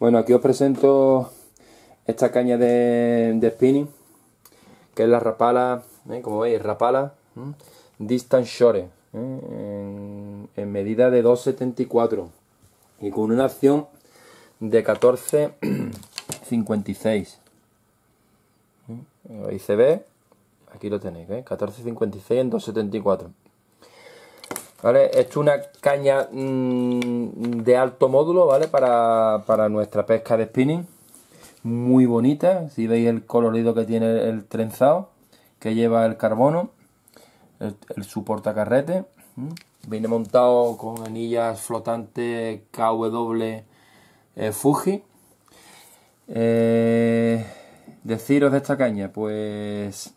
Bueno, aquí os presento esta caña de, spinning, que es la Rapala, ¿eh? como veis, Rapala Distance Shore, ¿eh? en, medida de 2,74 y con una acción de 14,56. Ahí se ve, aquí lo tenéis, 14,56 ¿eh? en 2,74. Esto es una caña mm, de alto módulo, ¿vale? Para, nuestra pesca de spinning. Muy bonita, si veis el colorido que tiene el trenzado, que lleva el carbono, el, el carrete. Viene montado con anillas flotantes KW eh, Fuji. Eh, deciros de esta caña, pues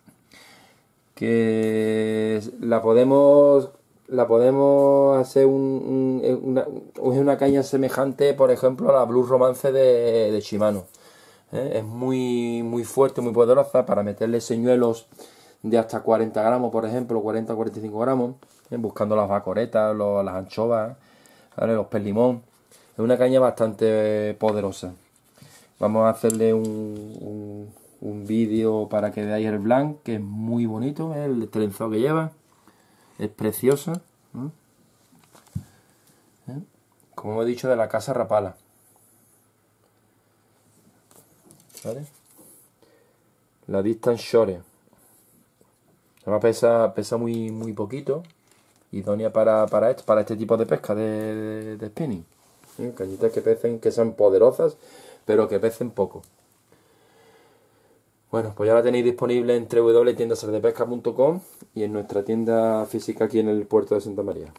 que la podemos la podemos hacer eh, una, caña semejante, por ejemplo, a la Blue Romance de, Shimano. ¿eh? Es muy, muy fuerte, muy poderosa para meterle señuelos de hasta 40 gramos, por ejemplo, 40-45 gramos, ¿eh? buscando las vacoretas, las anchovas, los perlimón. Es una caña bastante poderosa. Vamos a hacerle un, un, vídeo para que veáis el blanc, que es muy bonito, el trenzado que lleva. Es preciosa. ¿Eh? Como he dicho, de la casa Rapala. La Distance Shore. Además pesa, pesa muy, muy poquito. Idónea para, para, este, tipo de pesca de, spinning. callitas ¿Eh? Cañitas que pecen, que sean poderosas, pero que pecen poco. Bueno, pues ya la tenéis disponible en www.tiendasardepesca.com y en nuestra tienda física aquí en el puerto de Santa María.